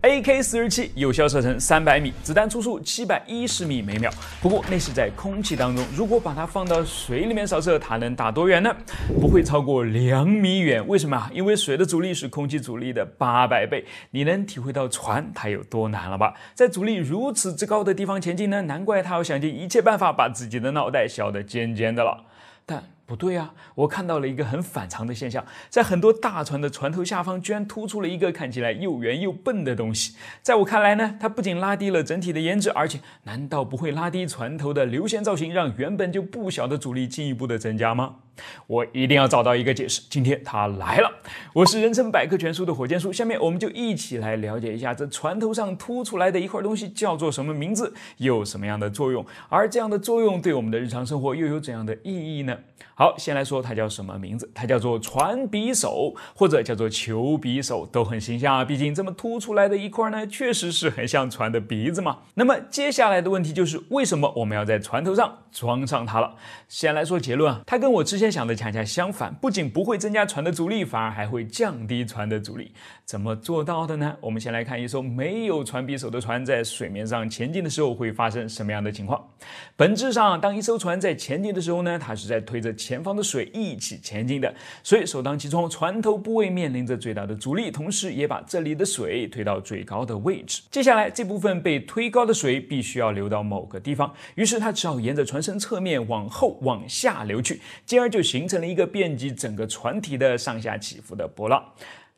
AK 四十七有效射程三百米，子弹初速七百一十米每秒。不过那是在空气当中，如果把它放到水里面扫射，它能打多远呢？不会超过两米远。为什么？因为水的阻力是空气阻力的八百倍。你能体会到船它有多难了吧？在阻力如此之高的地方前进呢？难怪它要想尽一切办法把自己的脑袋削得尖尖的了。但不对啊，我看到了一个很反常的现象，在很多大船的船头下方，居然突出了一个看起来又圆又笨的东西。在我看来呢，它不仅拉低了整体的颜值，而且难道不会拉低船头的流线造型，让原本就不小的阻力进一步的增加吗？我一定要找到一个解释。今天他来了，我是人称百科全书的火箭叔。下面我们就一起来了解一下，这船头上凸出来的一块东西叫做什么名字，有什么样的作用，而这样的作用对我们的日常生活又有怎样的意义呢？好，先来说它叫什么名字，它叫做船匕首，或者叫做球匕首，都很形象。啊。毕竟这么凸出来的一块呢，确实是很像船的鼻子嘛。那么接下来的问题就是，为什么我们要在船头上装上它了？先来说结论啊，它跟我之前。想的恰恰相反，不仅不会增加船的阻力，反而还会降低船的阻力。怎么做到的呢？我们先来看一艘没有船匕首的船在水面上前进的时候会发生什么样的情况。本质上，当一艘船在前进的时候呢，它是在推着前方的水一起前进的。所以首当其冲，船头部位面临着最大的阻力，同时也把这里的水推到最高的位置。接下来这部分被推高的水必须要流到某个地方，于是它只好沿着船身侧面往后往下流去，进而就。就形成了一个遍及整个船体的上下起伏的波浪，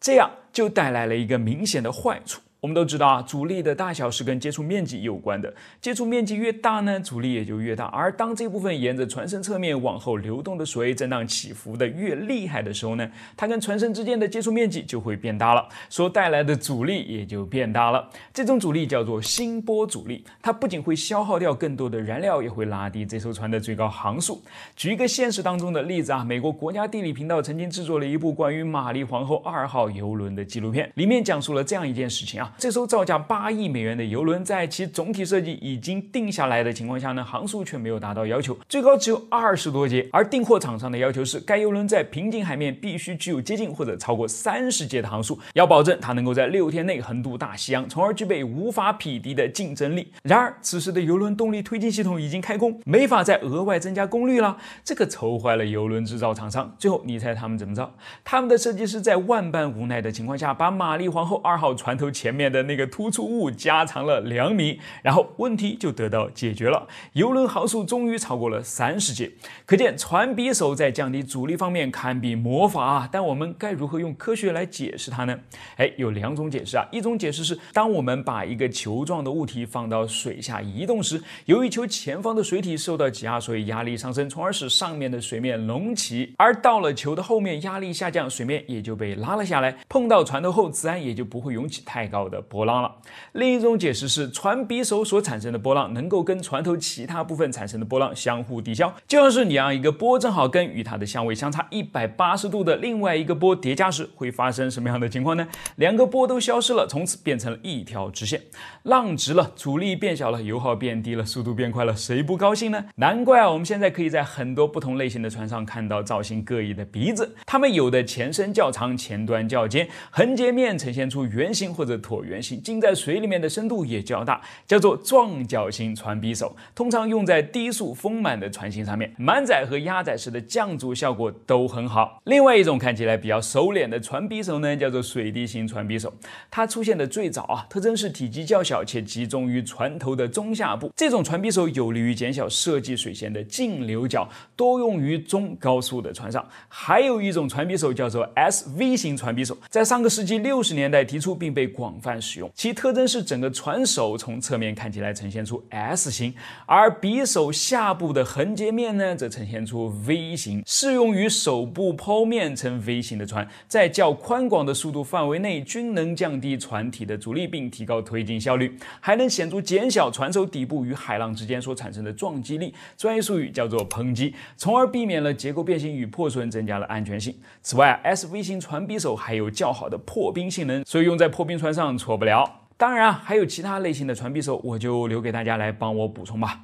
这样就带来了一个明显的坏处。我们都知道啊，阻力的大小是跟接触面积有关的。接触面积越大呢，阻力也就越大。而当这部分沿着船身侧面往后流动的水震荡起伏的越厉害的时候呢，它跟船身之间的接触面积就会变大了，所带来的阻力也就变大了。这种阻力叫做心波阻力，它不仅会消耗掉更多的燃料，也会拉低这艘船的最高航速。举一个现实当中的例子啊，美国国家地理频道曾经制作了一部关于玛丽皇后二号游轮的纪录片，里面讲述了这样一件事情啊。这艘造价八亿美元的游轮，在其总体设计已经定下来的情况下呢，航速却没有达到要求，最高只有二十多节。而订货厂商的要求是，该游轮在平静海面必须具有接近或者超过三十节的航速，要保证它能够在六天内横渡大西洋，从而具备无法匹敌的竞争力。然而，此时的游轮动力推进系统已经开工，没法再额外增加功率了，这可愁坏了游轮制造厂商。最后，你猜他们怎么着？他们的设计师在万般无奈的情况下，把《玛丽皇后二号》船头前面。面的那个突出物加长了两米，然后问题就得到解决了。游轮航速终于超过了三十节，可见船匕首在降低阻力方面堪比魔法啊！但我们该如何用科学来解释它呢？哎，有两种解释啊。一种解释是，当我们把一个球状的物体放到水下移动时，由于球前方的水体受到挤压，所以压力上升，从而使上面的水面隆起；而到了球的后面，压力下降，水面也就被拉了下来。碰到船头后，自然也就不会涌起太高。的波浪了。另一种解释是，船匕首所产生的波浪能够跟船头其他部分产生的波浪相互抵消。就像是你让一个波正好跟与它的相位相差一百八十度的另外一个波叠加时，会发生什么样的情况呢？两个波都消失了，从此变成了一条直线，浪直了，阻力变小了，油耗变低了，速度变快了，谁不高兴呢？难怪啊，我们现在可以在很多不同类型的船上看到造型各异的鼻子，它们有的前身较长，前端较尖，横截面呈现出圆形或者椭。椭圆形，浸在水里面的深度也较大，叫做撞角型船鼻首，通常用在低速丰满的船型上面，满载和压载时的降阻效果都很好。另外一种看起来比较收敛的船鼻首呢，叫做水滴型船鼻首，它出现的最早啊，特征是体积较小且集中于船头的中下部。这种船鼻首有利于减小设计水线的径流角，多用于中高速的船上。还有一种船鼻首叫做 S V 型船鼻首，在上个世纪六十年代提出并被广。泛使用，其特征是整个船首从侧面看起来呈现出 S 型，而匕首下部的横截面呢，则呈现出 V 型，适用于手部剖面呈 V 型的船，在较宽广的速度范围内均能降低船体的阻力并提高推进效率，还能显著减小船首底部与海浪之间所产生的撞击力，专业术语叫做抨击，从而避免了结构变形与破损，增加了安全性。此外，S V 型船匕首还有较好的破冰性能，所以用在破冰船上。错不了，当然啊，还有其他类型的传匕手，我就留给大家来帮我补充吧。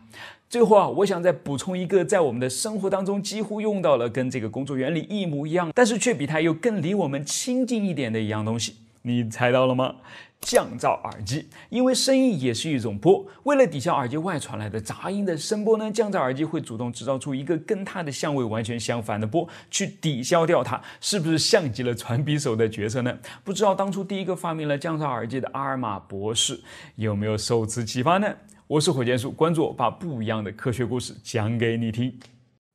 最后啊，我想再补充一个，在我们的生活当中几乎用到了跟这个工作原理一模一样，但是却比它又更离我们亲近一点的一样东西。你猜到了吗？降噪耳机，因为声音也是一种波，为了抵消耳机外传来的杂音的声波呢，降噪耳机会主动制造出一个跟它的相位完全相反的波，去抵消掉它，是不是像极了传匕首的角色呢？不知道当初第一个发明了降噪耳机的阿尔玛博士有没有受此启发呢？我是火箭叔，关注我，把不一样的科学故事讲给你听。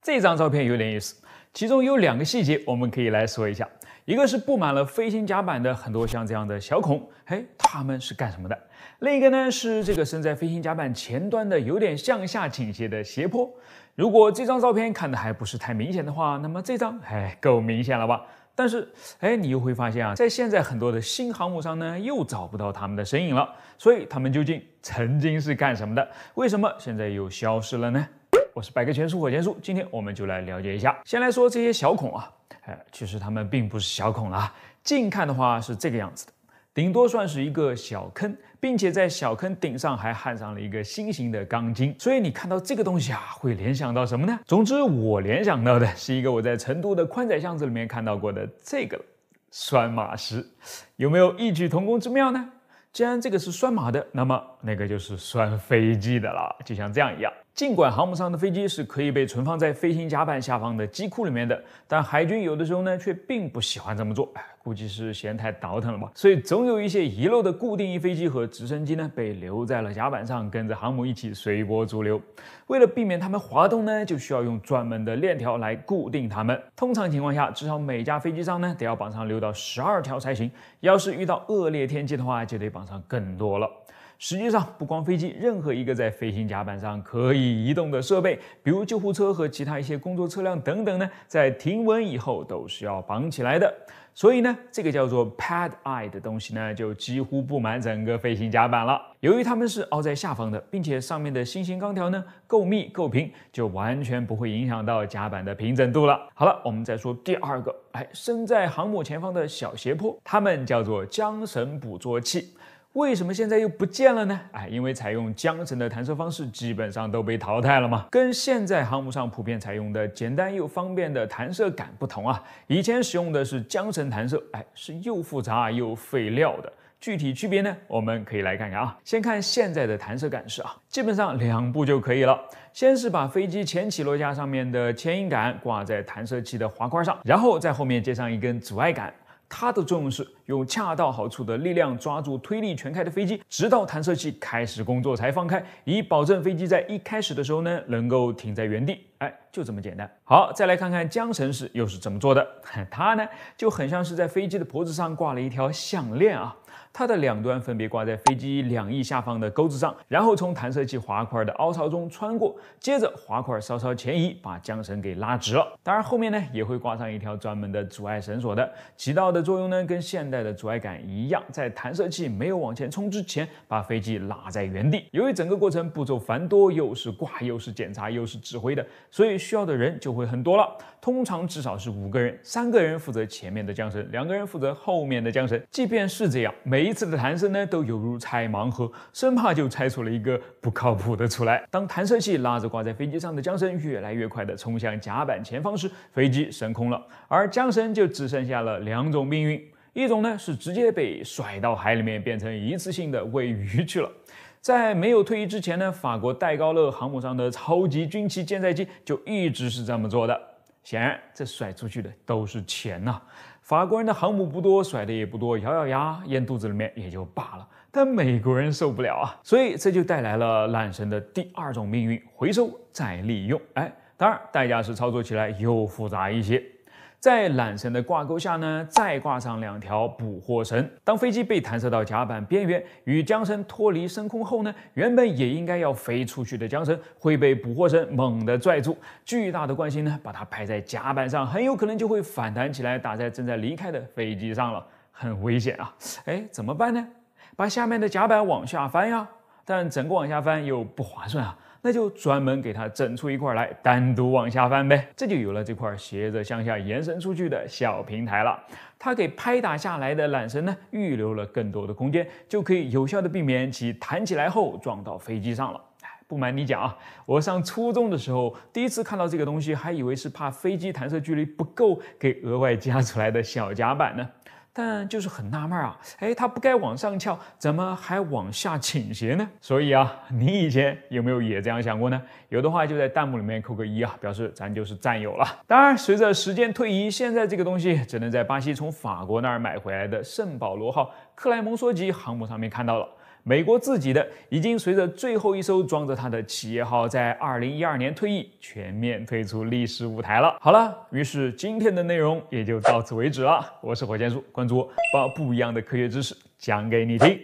这张照片有点意思。其中有两个细节，我们可以来说一下。一个是布满了飞行甲板的很多像这样的小孔，哎，它们是干什么的？另一个呢是这个身在飞行甲板前端的有点向下倾斜的斜坡。如果这张照片看的还不是太明显的话，那么这张哎够明显了吧？但是哎，你又会发现啊，在现在很多的新航母上呢，又找不到他们的身影了。所以他们究竟曾经是干什么的？为什么现在又消失了呢？我是百科全书火箭叔，今天我们就来了解一下。先来说这些小孔啊，呃，其实它们并不是小孔啦，近看的话是这个样子的，顶多算是一个小坑，并且在小坑顶上还焊上了一个心形的钢筋。所以你看到这个东西啊，会联想到什么呢？总之，我联想到的是一个我在成都的宽窄巷子里面看到过的这个拴马石，有没有异曲同工之妙呢？既然这个是拴马的，那么那个就是拴飞机的了，就像这样一样。尽管航母上的飞机是可以被存放在飞行甲板下方的机库里面的，但海军有的时候呢却并不喜欢这么做。估计是嫌太倒腾了吧，所以总有一些遗漏的固定翼飞机和直升机呢，被留在了甲板上，跟着航母一起随波逐流。为了避免它们滑动呢，就需要用专门的链条来固定它们。通常情况下，至少每架飞机上呢得要绑上六到十二条才行。要是遇到恶劣天气的话，就得绑上更多了。实际上，不光飞机，任何一个在飞行甲板上可以移动的设备，比如救护车和其他一些工作车辆等等呢，在停稳以后都是要绑起来的。所以呢，这个叫做 pad eye 的东西呢，就几乎布满整个飞行甲板了。由于它们是凹在下方的，并且上面的新型钢条呢，够密够平，就完全不会影响到甲板的平整度了。好了，我们再说第二个，哎，身在航母前方的小斜坡，它们叫做缰绳捕捉器。为什么现在又不见了呢？哎，因为采用缰绳的弹射方式基本上都被淘汰了嘛。跟现在航母上普遍采用的简单又方便的弹射杆不同啊，以前使用的是缰绳弹射，哎，是又复杂又费料的。具体区别呢，我们可以来看看啊。先看现在的弹射杆式啊，基本上两步就可以了。先是把飞机前起落架上面的牵引杆挂在弹射器的滑块上，然后在后面接上一根阻碍杆。它的作用是用恰到好处的力量抓住推力全开的飞机，直到弹射器开始工作才放开，以保证飞机在一开始的时候呢能够停在原地。哎，就这么简单。好，再来看看江城市又是怎么做的。它呢就很像是在飞机的脖子上挂了一条项链啊。它的两端分别挂在飞机两翼下方的钩子上，然后从弹射器滑块的凹槽中穿过，接着滑块稍稍前移，把缰绳给拉直了。当然，后面呢也会挂上一条专门的阻碍绳索的，起到的作用呢跟现代的阻碍杆一样，在弹射器没有往前冲之前，把飞机拉在原地。由于整个过程步骤繁多，又是挂又是检查又是指挥的，所以需要的人就会很多了。通常至少是五个人，三个人负责前面的缰绳，两个人负责后面的缰绳。即便是这样。每一次的弹射呢，都犹如拆盲盒，生怕就拆出了一个不靠谱的出来。当弹射器拉着挂在飞机上的缰绳越来越快地冲向甲板前方时，飞机升空了，而缰绳就只剩下了两种命运：一种呢是直接被甩到海里面，变成一次性的喂鱼去了。在没有退役之前呢，法国戴高乐航母上的超级军旗舰载机就一直是这么做的。显然，这甩出去的都是钱呐。法国人的航母不多，甩的也不多，咬咬牙咽肚子里面也就罢了。但美国人受不了啊，所以这就带来了烂神的第二种命运——回收再利用。哎，当然代价是操作起来又复杂一些。在缆绳的挂钩下呢，再挂上两条捕获绳。当飞机被弹射到甲板边缘，与缰绳脱离升空后呢，原本也应该要飞出去的缰绳会被捕获绳猛地拽住，巨大的惯性呢，把它拍在甲板上，很有可能就会反弹起来，打在正在离开的飞机上了，很危险啊！哎，怎么办呢？把下面的甲板往下翻呀？但整个往下翻又不划算啊。那就专门给它整出一块来，单独往下翻呗，这就有了这块斜着向下延伸出去的小平台了。它给拍打下来的缆绳呢预留了更多的空间，就可以有效的避免其弹起来后撞到飞机上了。不瞒你讲啊，我上初中的时候第一次看到这个东西，还以为是怕飞机弹射距离不够，给额外加出来的小甲板呢。但就是很纳闷啊，哎，它不该往上翘，怎么还往下倾斜呢？所以啊，你以前有没有也这样想过呢？有的话就在弹幕里面扣个一啊，表示咱就是战友了。当然，随着时间推移，现在这个东西只能在巴西从法国那儿买回来的圣保罗号克莱蒙梭级航母上面看到了。美国自己的已经随着最后一艘装着它的企业号在二零一二年退役，全面退出历史舞台了。好了，于是今天的内容也就到此为止了。我是火箭叔，关注我，把不一样的科学知识讲给你听。